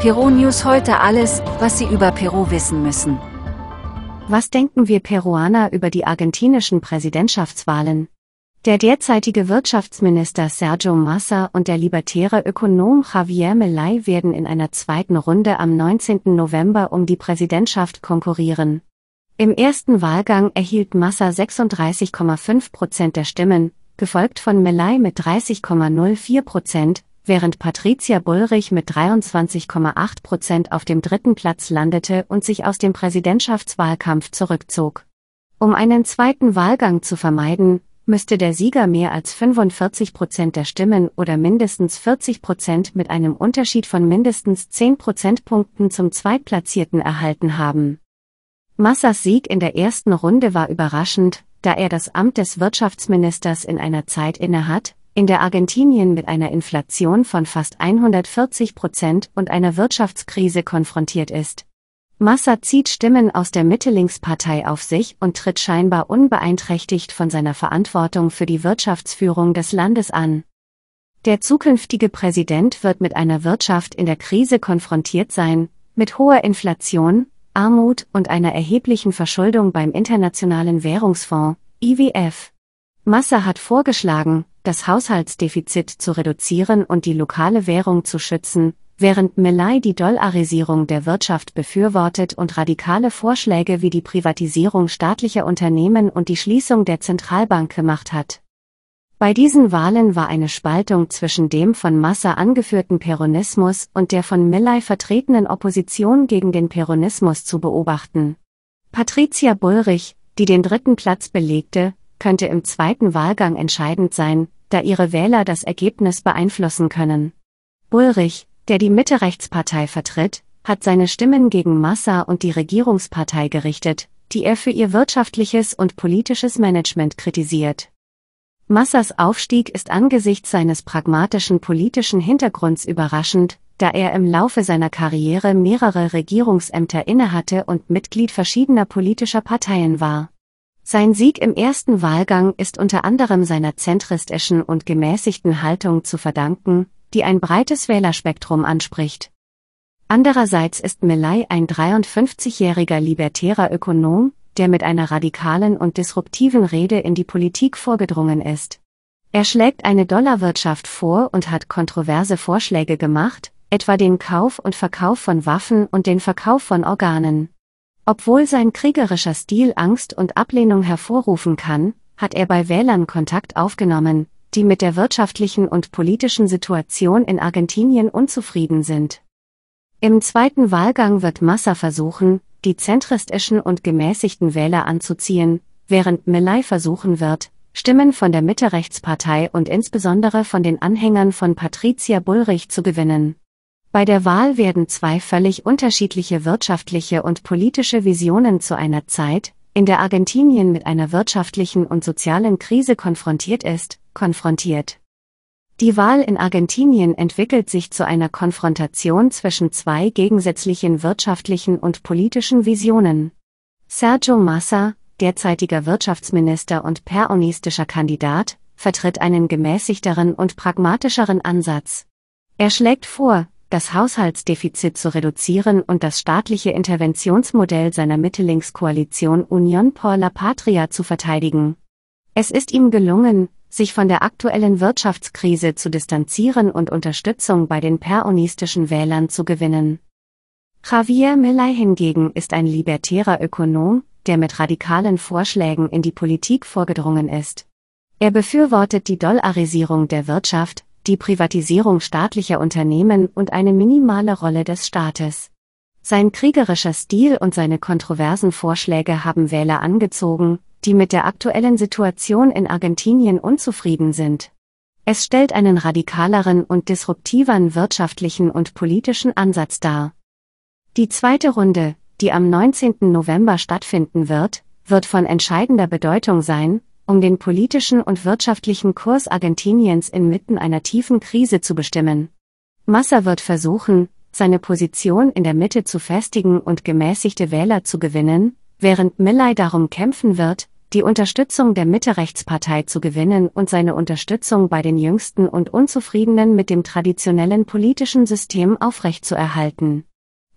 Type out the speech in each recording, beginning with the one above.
Peru News heute alles, was Sie über Peru wissen müssen. Was denken wir Peruaner über die argentinischen Präsidentschaftswahlen? Der derzeitige Wirtschaftsminister Sergio Massa und der libertäre Ökonom Javier Milei werden in einer zweiten Runde am 19. November um die Präsidentschaft konkurrieren. Im ersten Wahlgang erhielt Massa 36,5 Prozent der Stimmen, gefolgt von Milei mit 30,04 Prozent, während Patricia Bullrich mit 23,8 Prozent auf dem dritten Platz landete und sich aus dem Präsidentschaftswahlkampf zurückzog. Um einen zweiten Wahlgang zu vermeiden, müsste der Sieger mehr als 45 Prozent der Stimmen oder mindestens 40 Prozent mit einem Unterschied von mindestens 10 Prozentpunkten zum Zweitplatzierten erhalten haben. Massas Sieg in der ersten Runde war überraschend, da er das Amt des Wirtschaftsministers in einer Zeit innehat, in der Argentinien mit einer Inflation von fast 140 Prozent und einer Wirtschaftskrise konfrontiert ist. Massa zieht Stimmen aus der Mitte-Links-Partei auf sich und tritt scheinbar unbeeinträchtigt von seiner Verantwortung für die Wirtschaftsführung des Landes an. Der zukünftige Präsident wird mit einer Wirtschaft in der Krise konfrontiert sein, mit hoher Inflation, Armut und einer erheblichen Verschuldung beim Internationalen Währungsfonds, IWF. Massa hat vorgeschlagen, das Haushaltsdefizit zu reduzieren und die lokale Währung zu schützen, während Milley die Dollarisierung der Wirtschaft befürwortet und radikale Vorschläge wie die Privatisierung staatlicher Unternehmen und die Schließung der Zentralbank gemacht hat. Bei diesen Wahlen war eine Spaltung zwischen dem von Massa angeführten Peronismus und der von Millay vertretenen Opposition gegen den Peronismus zu beobachten. Patricia Bullrich, die den dritten Platz belegte, könnte im zweiten Wahlgang entscheidend sein, da ihre Wähler das Ergebnis beeinflussen können. Ulrich, der die Mitte-Rechtspartei vertritt, hat seine Stimmen gegen Massa und die Regierungspartei gerichtet, die er für ihr wirtschaftliches und politisches Management kritisiert. Massas Aufstieg ist angesichts seines pragmatischen politischen Hintergrunds überraschend, da er im Laufe seiner Karriere mehrere Regierungsämter innehatte und Mitglied verschiedener politischer Parteien war. Sein Sieg im ersten Wahlgang ist unter anderem seiner zentristischen und gemäßigten Haltung zu verdanken, die ein breites Wählerspektrum anspricht. Andererseits ist Millay ein 53-jähriger libertärer Ökonom, der mit einer radikalen und disruptiven Rede in die Politik vorgedrungen ist. Er schlägt eine Dollarwirtschaft vor und hat kontroverse Vorschläge gemacht, etwa den Kauf und Verkauf von Waffen und den Verkauf von Organen. Obwohl sein kriegerischer Stil Angst und Ablehnung hervorrufen kann, hat er bei Wählern Kontakt aufgenommen, die mit der wirtschaftlichen und politischen Situation in Argentinien unzufrieden sind. Im zweiten Wahlgang wird Massa versuchen, die zentristischen und gemäßigten Wähler anzuziehen, während Milley versuchen wird, Stimmen von der Mitte-Rechtspartei und insbesondere von den Anhängern von Patricia Bullrich zu gewinnen. Bei der Wahl werden zwei völlig unterschiedliche wirtschaftliche und politische Visionen zu einer Zeit, in der Argentinien mit einer wirtschaftlichen und sozialen Krise konfrontiert ist, konfrontiert. Die Wahl in Argentinien entwickelt sich zu einer Konfrontation zwischen zwei gegensätzlichen wirtschaftlichen und politischen Visionen. Sergio Massa, derzeitiger Wirtschaftsminister und peronistischer Kandidat, vertritt einen gemäßigteren und pragmatischeren Ansatz. Er schlägt vor, das Haushaltsdefizit zu reduzieren und das staatliche Interventionsmodell seiner Mittellinkskoalition Union por la Patria zu verteidigen. Es ist ihm gelungen, sich von der aktuellen Wirtschaftskrise zu distanzieren und Unterstützung bei den peronistischen Wählern zu gewinnen. Javier Millay hingegen ist ein libertärer Ökonom, der mit radikalen Vorschlägen in die Politik vorgedrungen ist. Er befürwortet die Dollarisierung der Wirtschaft, die Privatisierung staatlicher Unternehmen und eine minimale Rolle des Staates. Sein kriegerischer Stil und seine kontroversen Vorschläge haben Wähler angezogen, die mit der aktuellen Situation in Argentinien unzufrieden sind. Es stellt einen radikaleren und disruptiveren wirtschaftlichen und politischen Ansatz dar. Die zweite Runde, die am 19. November stattfinden wird, wird von entscheidender Bedeutung sein, um den politischen und wirtschaftlichen Kurs Argentiniens inmitten einer tiefen Krise zu bestimmen. Massa wird versuchen, seine Position in der Mitte zu festigen und gemäßigte Wähler zu gewinnen, während Milley darum kämpfen wird, die Unterstützung der Mitte-Rechtspartei zu gewinnen und seine Unterstützung bei den Jüngsten und Unzufriedenen mit dem traditionellen politischen System aufrechtzuerhalten.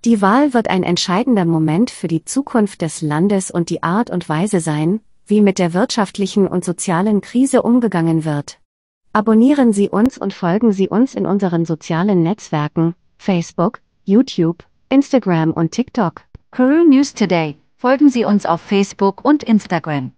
Die Wahl wird ein entscheidender Moment für die Zukunft des Landes und die Art und Weise sein, wie mit der wirtschaftlichen und sozialen Krise umgegangen wird. Abonnieren Sie uns und folgen Sie uns in unseren sozialen Netzwerken, Facebook, YouTube, Instagram und TikTok. Peru News Today. Folgen Sie uns auf Facebook und Instagram.